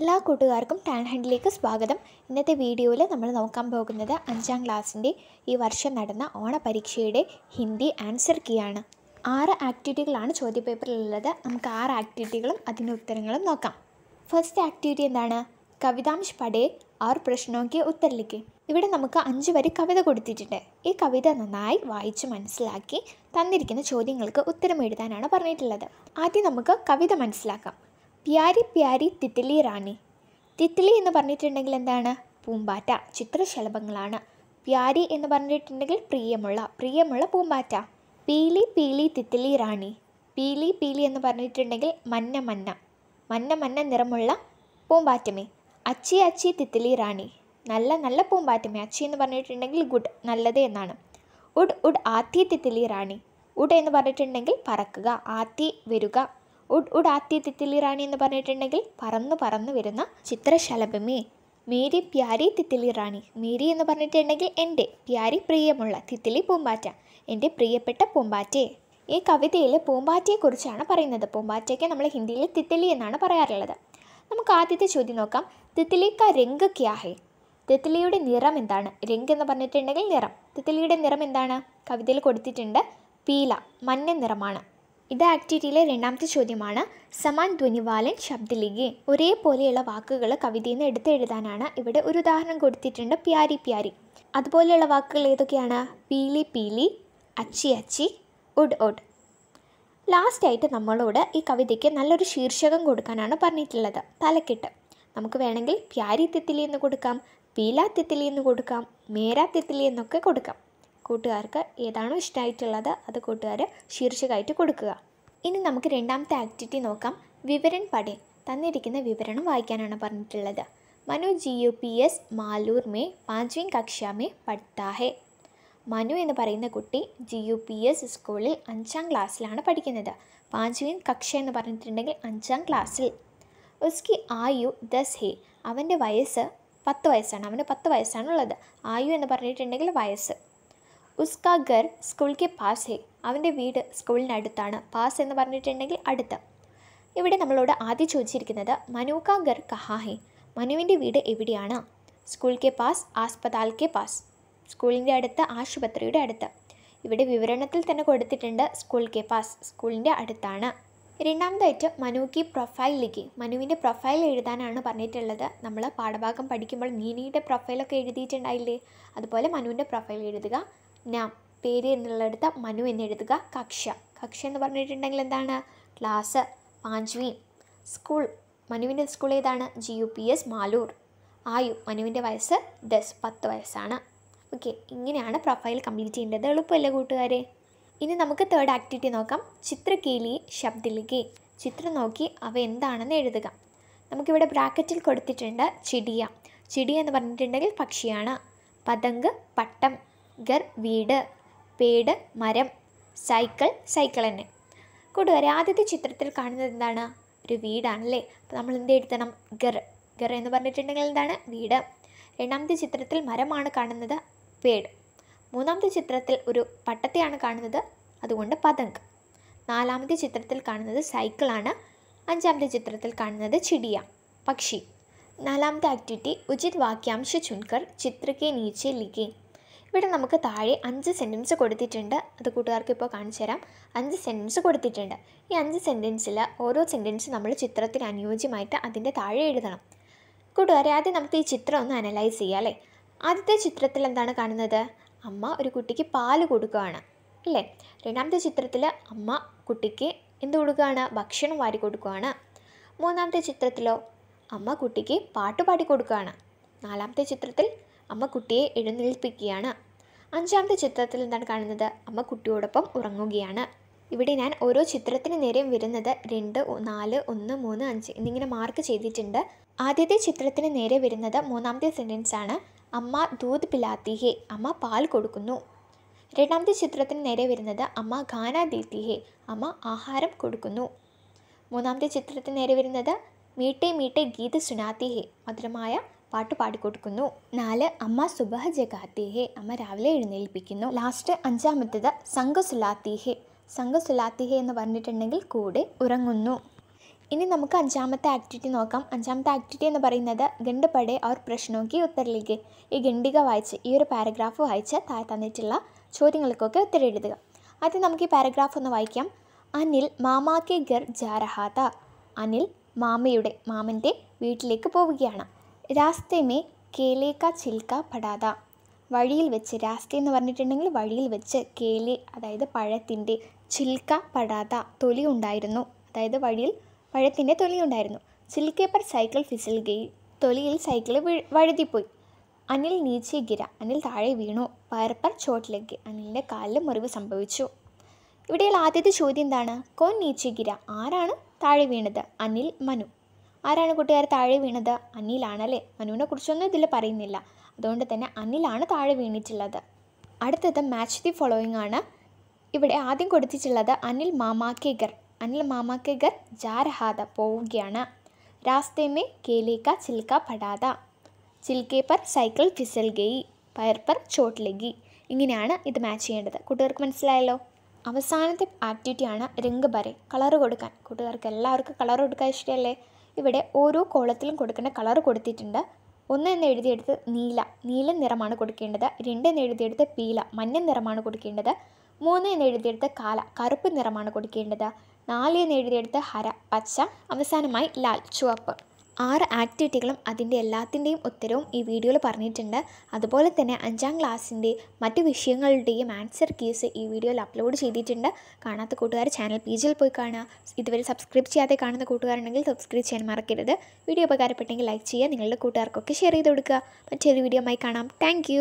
എല്ലാ കൂട്ടുകാർക്കും ടാൻ ഹാൻഡിലേക്ക് സ്വാഗതം ഇന്നത്തെ വീഡിയോയിൽ നമ്മൾ നോക്കാൻ പോകുന്നത് അഞ്ചാം ക്ലാസ്സിൻ്റെ ഈ വർഷം നടന്ന ഓണപരീക്ഷയുടെ ഹിന്ദി ആൻസർ കീ ആണ് ആറ് ആക്ടിവിറ്റികളാണ് ചോദ്യപേപ്പറിലുള്ളത് നമുക്ക് ആറ് ആക്ടിവിറ്റികളും അതിൻ്റെ ഉത്തരങ്ങളും നോക്കാം ഫസ്റ്റ് ആക്ടിവിറ്റി എന്താണ് കവിതാംശ് പടേ ആർ പ്രശ്നോക്ക് ഉത്തരലിക്ക് ഇവിടെ നമുക്ക് അഞ്ച് വരി കവിത കൊടുത്തിട്ടുണ്ട് ഈ കവിത നന്നായി വായിച്ച് മനസ്സിലാക്കി തന്നിരിക്കുന്ന ചോദ്യങ്ങൾക്ക് ഉത്തരം എഴുതാനാണ് പറഞ്ഞിട്ടുള്ളത് ആദ്യം നമുക്ക് കവിത മനസ്സിലാക്കാം പ്യാരി പ്യാരി തിത്തിലി റാണി തിത്തിലി എന്ന് പറഞ്ഞിട്ടുണ്ടെങ്കിൽ എന്താണ് പൂമ്പാറ്റ ചിത്രശലഭങ്ങളാണ് പ്യാരി എന്ന് പറഞ്ഞിട്ടുണ്ടെങ്കിൽ പ്രിയമുള്ള പ്രിയമുള്ള പൂമ്പാറ്റ പീലി പീലി തിത്തിലി റാണി പീലി പീലി എന്ന് പറഞ്ഞിട്ടുണ്ടെങ്കിൽ മഞ്ഞ മഞ്ഞ മഞ്ഞ മഞ്ഞ നിറമുള്ള പൂമ്പാറ്റമേ അച്ചി അച്ചി തിത്തിലി റാണി നല്ല നല്ല പൂമ്പാറ്റമേ അച്ചി എന്ന് പറഞ്ഞിട്ടുണ്ടെങ്കിൽ ഗുഡ് നല്ലത് എന്നാണ് ഉഡ് ഉഡ് ആത്തി തിത്തിലി റാണി ഉഡ് എന്ന് പറഞ്ഞിട്ടുണ്ടെങ്കിൽ പറക്കുക ആത്തി വരിക ഉഡ് ഉഡ് ആത്തി തിത്തിലി റാണി എന്ന് പറഞ്ഞിട്ടുണ്ടെങ്കിൽ പറന്നു പറന്നു വരുന്ന ചിത്രശലഭമേ മേരി പ്യാരി തിത്തിലി റാണി മേരി എന്ന് പറഞ്ഞിട്ടുണ്ടെങ്കിൽ എൻ്റെ പ്യാരി പ്രിയമുള്ള തിത്തിലി പൂമ്പാറ്റ എൻ്റെ പ്രിയപ്പെട്ട പൂമ്പാറ്റേ ഈ കവിതയിൽ പൂമ്പാറ്റയെക്കുറിച്ചാണ് പറയുന്നത് പൂമ്പാറ്റയ്ക്ക് നമ്മൾ ഹിന്ദിയിൽ തിത്തിലി എന്നാണ് പറയാറുള്ളത് നമുക്ക് ആദ്യത്തെ ചോദ്യം നോക്കാം തിത്തിലിക്ക രംഗ് ക്യാഹേ തിത്തിലിയുടെ നിറം എന്താണ് രംഗ് എന്ന് പറഞ്ഞിട്ടുണ്ടെങ്കിൽ നിറം തിത്തിലിയുടെ നിറം എന്താണ് കവിതയിൽ കൊടുത്തിട്ടുണ്ട് പീല മഞ്ഞ നിറമാണ് ഇത് ആക്ടിവിറ്റിയിലെ രണ്ടാമത്തെ ചോദ്യമാണ് സമാൻ ധ്വനിവാലൻ ശബ്ദലിഖി ഒരേപോലെയുള്ള വാക്കുകൾ കവിതയിൽ നിന്ന് എടുത്തെഴുതാനാണ് ഇവിടെ ഒരു ഉദാഹരണം കൊടുത്തിട്ടുണ്ട് പ്യാരി പ്യാരി അതുപോലെയുള്ള വാക്കുകൾ ഏതൊക്കെയാണ് പീലി പീലി അച്ചി അച്ചി ഉഡ് ഉഡ് ലാസ്റ്റായിട്ട് നമ്മളോട് ഈ കവിതയ്ക്ക് നല്ലൊരു ശീർഷകം കൊടുക്കാനാണ് പറഞ്ഞിട്ടുള്ളത് തലക്കെട്ട് നമുക്ക് വേണമെങ്കിൽ പ്യാരി തെത്തിലി എന്ന് കൊടുക്കാം പീലാ തെത്തിലി എന്ന് കൊടുക്കാം മേരാ തെത്തിലി എന്നൊക്കെ കൊടുക്കാം കൂട്ടുകാർക്ക് ഏതാണോ ഇഷ്ടമായിട്ടുള്ളത് അത് കൂട്ടുകാർ ശീർഷകമായിട്ട് കൊടുക്കുക ഇനി നമുക്ക് രണ്ടാമത്തെ ആക്ടിവിറ്റി നോക്കാം വിവരൻ പടേ തന്നിരിക്കുന്ന വിവരണം വായിക്കാനാണ് പറഞ്ഞിട്ടുള്ളത് Manu G U P S Maloor മേ പാഞ്ചുവിൻ കക്ഷ മേ പഠിത്താഹേ മനു എന്ന് പറയുന്ന കുട്ടി ജി യു പി എസ് സ്കൂളിൽ അഞ്ചാം ക്ലാസ്സിലാണ് പഠിക്കുന്നത് പാഞ്ചുവിൻ കക്ഷ എന്ന് പറഞ്ഞിട്ടുണ്ടെങ്കിൽ അഞ്ചാം ക്ലാസ്സിൽ ഉസ്കി ആയു ദസ് ഹേ അവൻ്റെ വയസ്സ് പത്ത് വയസ്സാണ് അവന് പത്ത് വയസ്സാണുള്ളത് ആയു എന്ന് പറഞ്ഞിട്ടുണ്ടെങ്കിൽ വയസ്സ് ഉസ്കാ ഗർ സ്കൂൾ പാസ് ഹേ അവൻ്റെ വീട് സ്കൂളിനടുത്താണ് പാസ് എന്ന് പറഞ്ഞിട്ടുണ്ടെങ്കിൽ അടുത്ത് ഇവിടെ നമ്മളോട് ആദ്യം ചോദിച്ചിരിക്കുന്നത് മനുക്കാ ഗർ കഹാ ഹേ മനുവിൻ്റെ വീട് എവിടെയാണ് സ്കൂൾ കെ പാസ് ആസ്പതാൽ കെ പാസ് സ്കൂളിൻ്റെ അടുത്ത് ആശുപത്രിയുടെ അടുത്ത് ഇവിടെ വിവരണത്തിൽ തന്നെ കൊടുത്തിട്ടുണ്ട് സ്കൂൾ കെ പാസ് സ്കൂളിൻ്റെ അടുത്താണ് രണ്ടാമതായിട്ട് മനുക്ക് പ്രൊഫൈലിലേക്ക് മനുവിൻ്റെ പ്രൊഫൈൽ എഴുതാനാണ് പറഞ്ഞിട്ടുള്ളത് നമ്മൾ പാഠഭാഗം പഠിക്കുമ്പോൾ നീനിയുടെ പ്രൊഫൈലൊക്കെ എഴുതിയിട്ടുണ്ടായില്ലേ അതുപോലെ മനുവിൻ്റെ പ്രൊഫൈൽ എഴുതുക നാം പേര് എന്നുള്ളടുത്ത് മനു എന്നെഴുതുക കക്ഷ കക്ഷ എന്ന് പറഞ്ഞിട്ടുണ്ടെങ്കിൽ എന്താണ് ക്ലാസ് പാഞ്ച്വീൻ സ്കൂൾ മനുവിൻ്റെ സ്കൂൾ ഏതാണ് G U P S Maloor ആയു മനുവിൻ്റെ വയസ്സ് ദസ് പത്ത് വയസ്സാണ് ഓക്കെ ഇങ്ങനെയാണ് പ്രൊഫൈൽ കംപ്ലീറ്റ് ചെയ്യേണ്ടത് എളുപ്പമല്ലേ കൂട്ടുകാരെ ഇനി നമുക്ക് തേർഡ് ആക്ടിവിറ്റി നോക്കാം ചിത്രകേലി ശബ്ദിലികെ ചിത്രം നോക്കി അവ എന്താണെന്ന് എഴുതുക നമുക്കിവിടെ ബ്രാക്കറ്റിൽ കൊടുത്തിട്ടുണ്ട് ചിടിയ ചിടിയ എന്ന് പറഞ്ഞിട്ടുണ്ടെങ്കിൽ പക്ഷിയാണ് പതങ്ക് പട്ടം ഗർ വീട് പേട് മരം സൈക്കിൾ സൈക്കിൾ തന്നെ കൂട്ടുകാരെ ആദ്യത്തെ ചിത്രത്തിൽ കാണുന്നത് എന്താണ് ഒരു വീടാണല്ലേ അപ്പോൾ നമ്മൾ എന്ത് എഴുതണം ഗർ ഗർ എന്ന് പറഞ്ഞിട്ടുണ്ടെങ്കിൽ എന്താണ് വീട് രണ്ടാമത്തെ ചിത്രത്തിൽ മരമാണ് കാണുന്നത് പേട് മൂന്നാമത്തെ ചിത്രത്തിൽ ഒരു പട്ടത്തെയാണ് കാണുന്നത് അതുകൊണ്ട് പതങ്ക് നാലാമത്തെ ചിത്രത്തിൽ കാണുന്നത് സൈക്കിളാണ് അഞ്ചാമത്തെ ചിത്രത്തിൽ കാണുന്നത് ചിടിയ പക്ഷി നാലാമത്തെ ആക്ടിവിറ്റി ഉചിത് വാക്യാംശ ചുൻകർ ചിത്രക്കെ നീച്ചെ ലിഖേ ഇവിടെ നമുക്ക് താഴെ അഞ്ച് സെൻറ്റൻസ് കൊടുത്തിട്ടുണ്ട് അത് കൂട്ടുകാർക്ക് ഇപ്പോൾ കാണിച്ചു തരാം അഞ്ച് സെൻറ്റൻസ് കൊടുത്തിട്ടുണ്ട് ഈ അഞ്ച് സെൻറ്റൻസിൽ ഓരോ സെൻറ്റൻസ് നമ്മൾ ചിത്രത്തിന് അനുയോജ്യമായിട്ട് അതിൻ്റെ താഴെ എഴുതണം കൂട്ടുകാരെ ആദ്യം നമുക്ക് ഈ ചിത്രം ഒന്ന് അനലൈസ് ചെയ്യാം അല്ലേ ആദ്യത്തെ ചിത്രത്തിൽ എന്താണ് കാണുന്നത് അമ്മ ഒരു കുട്ടിക്ക് പാല് കൊടുക്കുകയാണ് അല്ലേ രണ്ടാമത്തെ ചിത്രത്തിൽ അമ്മ കുട്ടിക്ക് എന്ത് കൊടുക്കുകയാണ് ഭക്ഷണം വാരി കൊടുക്കുകയാണ് മൂന്നാമത്തെ ചിത്രത്തിലോ അമ്മ കുട്ടിക്ക് പാട്ട് പാടി കൊടുക്കുകയാണ് നാലാമത്തെ ചിത്രത്തിൽ അമ്മ കുട്ടിയെ എഴുന്നേൽപ്പിക്കുകയാണ് അഞ്ചാമത്തെ ചിത്രത്തിൽ എന്താണ് കാണുന്നത് അമ്മ കുട്ടിയോടൊപ്പം ഉറങ്ങുകയാണ് ഇവിടെ ഞാൻ ഓരോ ചിത്രത്തിന് നേരെയും വരുന്നത് രണ്ട് നാല് ഒന്ന് മൂന്ന് അഞ്ച് എന്നിങ്ങനെ മാർക്ക് ചെയ്തിട്ടുണ്ട് ആദ്യത്തെ ചിത്രത്തിന് നേരെ വരുന്നത് മൂന്നാമത്തെ സെൻറ്റൻസ് ആണ് അമ്മ ദൂത് പിലാത്തിഹേ അമ്മ പാൽ കൊടുക്കുന്നു രണ്ടാമത്തെ ചിത്രത്തിന് നേരെ വരുന്നത് അമ്മ ഖാന ദീത്തിഹേ അമ്മ ആഹാരം കൊടുക്കുന്നു മൂന്നാമത്തെ ചിത്രത്തിന് നേരെ വരുന്നത് മീട്ടെ മീട്ടെ ഗീത സുനാത്തിഹേ മധുരമായ പാട്ട് പാടിക്കൊടുക്കുന്നു നാല് അമ്മ സുബഹ ജഗാത്തിഹെ അമ്മ രാവിലെ എഴുന്നേൽപ്പിക്കുന്നു ലാസ്റ്റ് അഞ്ചാമത്തേത് സംഘസുലാത്തിഹെ സംഘസുലാത്തിഹെ എന്ന് പറഞ്ഞിട്ടുണ്ടെങ്കിൽ കൂടെ ഉറങ്ങുന്നു ഇനി നമുക്ക് അഞ്ചാമത്തെ ആക്ടിവിറ്റി നോക്കാം അഞ്ചാമത്തെ ആക്ടിവിറ്റി എന്ന് പറയുന്നത് ഗണ്ട് പടേ അവർ പ്രശ്നമൊക്കെ ഉത്തരലേക്ക് ഈ ഗണ്ഡിക വായിച്ച് ഈ ഒരു പാരഗ്രാഫ് വായിച്ച് താഴെ തന്നിട്ടുള്ള ചോദ്യങ്ങൾക്കൊക്കെ ഉത്തരം എഴുതുക ആദ്യം നമുക്ക് ഈ പാരഗ്രാഫ് ഒന്ന് വായിക്കാം അനിൽ മാമാക്കെ ഗർ ജാരഹാത അനിൽ മാമയുടെ മാമൻ്റെ വീട്ടിലേക്ക് പോവുകയാണ് രാസ്തേ മേ കേലേക്ക ചിൽക്ക പടാത വഴിയിൽ വെച്ച് രാസ്ത എന്ന് പറഞ്ഞിട്ടുണ്ടെങ്കിൽ വഴിയിൽ വെച്ച് കേലെ അതായത് പഴത്തിൻ്റെ ചിൽക്ക പടാത തൊലി ഉണ്ടായിരുന്നു അതായത് വഴിയിൽ പഴത്തിൻ്റെ തൊലി ഉണ്ടായിരുന്നു ചിൽക്കേപ്പർ സൈക്കിൾ ഫിസിൽ ഗെയി തൊലിയിൽ സൈക്കിൾ വഴുതിപ്പോയി അനിൽ നീച്ചെ ഗിര അനിൽ താഴെ വീണു പയർപ്പർ ചോട്ടിലേക്ക് അനിലിൻ്റെ കാലിൽ മുറിവ് സംഭവിച്ചു ഇവിടെയുള്ള ആദ്യത്തെ ചോദ്യം എന്താണ് കോൻ നീച്ചെ ഗിര ആരാണ് താഴെ വീണത് അനിൽ മനു ആരാണ് കൂട്ടുകാർ താഴെ വീണത് അനിലാണല്ലേ മനുവിനെ കുറിച്ചൊന്നും ഇതിൽ പറയുന്നില്ല അതുകൊണ്ട് തന്നെ അനിലാണ് താഴെ വീണിട്ടുള്ളത് അടുത്തത് മാച്ച് ദി ഫോളോയിങ് ആണ് ഇവിടെ ആദ്യം കൊടുത്തിട്ടുള്ളത് അനിൽ മാമാക്കേഗർ അനിൽ മാമാക്കേഗർ ജാർഹാദ പോവുകയാണ് രാസ്തേമേ കേലേക്ക ചിൽക്ക പടാത ചിൽക്കേപ്പർ സൈക്കിൾ ഫിസൽ ഗെയി പയർപ്പർ ചോട്ട് ലഗി ഇങ്ങനെയാണ് ഇത് മാച്ച് ചെയ്യേണ്ടത് കൂട്ടുകാർക്ക് മനസ്സിലായല്ലോ അവസാനത്തെ ആക്ടിവിറ്റിയാണ് രംഗ് ബരെ കളറ് കൊടുക്കാൻ കൂട്ടുകാർക്ക് എല്ലാവർക്കും കളർ കൊടുക്കാൻ ഇഷ്ടമല്ലേ ഇവിടെ ഓരോ കോളത്തിലും കൊടുക്കേണ്ട കളർ കൊടുത്തിട്ടുണ്ട് ഒന്ന് എന്ന് എഴുതിയെടുത്ത് നീല നീല നിറമാണ് കൊടുക്കേണ്ടത് രണ്ട് എന്ന് എഴുതിയെടുത്ത് പീല മഞ്ഞ നിറമാണ് കൊടുക്കേണ്ടത് മൂന്ന് എന്ന് എഴുതിയെടുത്ത് കാല കറുപ്പ് നിറമാണ് കൊടുക്കേണ്ടത് നാല് എന്ന് എഴുതിയെടുത്ത് ഹര പച്ച അവസാനമായി ലാൽ ചുവപ്പ് ആറ് ആക്ടിവിറ്റികളും അതിൻ്റെ എല്ലാത്തിൻ്റെയും ഉത്തരവും ഈ വീഡിയോയിൽ പറഞ്ഞിട്ടുണ്ട് അതുപോലെ തന്നെ അഞ്ചാം ക്ലാസ്സിൻ്റെ മറ്റ് വിഷയങ്ങളുടെയും ആൻസർ കീസ് ഈ വീഡിയോയിൽ അപ്ലോഡ് ചെയ്തിട്ടുണ്ട് കാണാത്ത കൂട്ടുകാർ ചാനൽ പേജിൽ പോയി കാണുക ഇതുവരെ സബ്സ്ക്രൈബ് ചെയ്യാതെ കാണുന്ന കൂട്ടുകാരുണ്ടെങ്കിൽ സബ്സ്ക്രൈബ് ചെയ്യാൻ മറക്കരുത് വീഡിയോ ഉപകാരപ്പെട്ടെങ്കിൽ ലൈക്ക് ചെയ്യുക നിങ്ങളുടെ കൂട്ടുകാർക്കൊക്കെ ഷെയർ ചെയ്ത് കൊടുക്കുക മറ്റൊരു വീഡിയോ ആയി കാണാം താങ്ക്